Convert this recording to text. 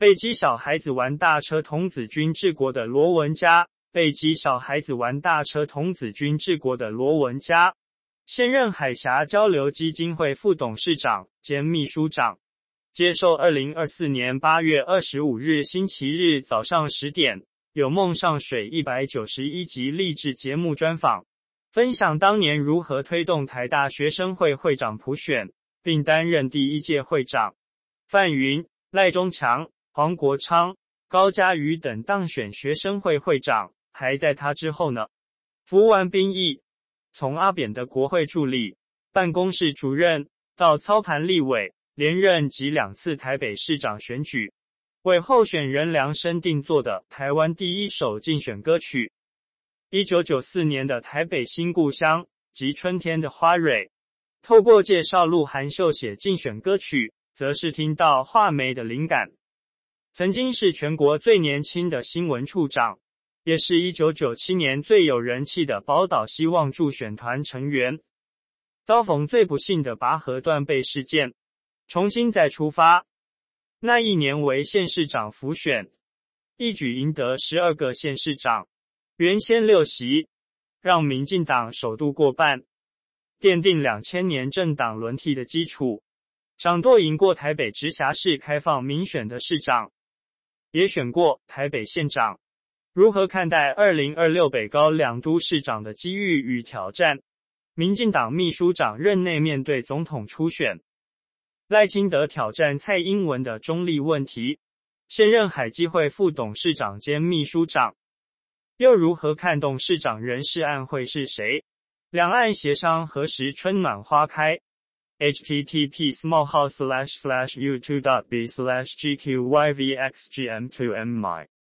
被击小孩子玩大车童子军治国的罗文佳，被击小孩子玩大车童子军治国的罗文佳，现任海峡交流基金会副董事长兼秘书长。接受二零二四年八月二十五日星期日早上十点有梦上水一百九十一集励志节目专访，分享当年如何推动台大学生会会长普选，并担任第一届会长范云赖中强。黄国昌、高嘉瑜等当选学生会会长，还在他之后呢。服完兵役，从阿扁的国会助理、办公室主任，到操盘立委，连任及两次台北市长选举，为候选人量身定做的台湾第一首竞选歌曲。一九九四年的《台北新故乡》及《春天的花蕊》，透过介绍鹿晗秀写竞选歌曲，则是听到画眉的灵感。曾经是全国最年轻的新闻处长，也是一九九七年最有人气的宝岛希望助选团成员，遭逢最不幸的拔河断背事件，重新再出发。那一年为县市长浮选，一举赢得十二个县市长，原先六席，让民进党首度过半，奠定两千年政党轮替的基础，掌舵赢过台北直辖市开放民选的市长。也选过台北县长，如何看待二零二六北高两都市长的机遇与挑战？民进党秘书长任内面对总统初选，赖清德挑战蔡英文的中立问题。现任海基会副董事长兼秘书长，又如何看董事长人事案会是谁？两岸协商何时春暖花开？http small slash slash u2.b slash gqyvxgm2my